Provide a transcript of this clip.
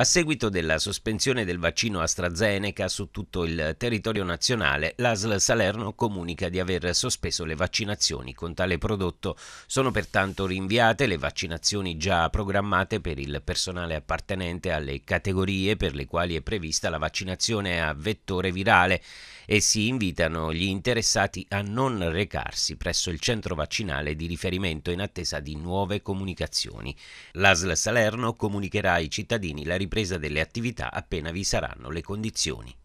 A seguito della sospensione del vaccino AstraZeneca su tutto il territorio nazionale, l'ASL Salerno comunica di aver sospeso le vaccinazioni con tale prodotto. Sono pertanto rinviate le vaccinazioni già programmate per il personale appartenente alle categorie per le quali è prevista la vaccinazione a vettore virale e si invitano gli interessati a non recarsi presso il centro vaccinale di riferimento in attesa di nuove comunicazioni. L'ASL Salerno comunicherà ai cittadini la ripresa delle attività appena vi saranno le condizioni.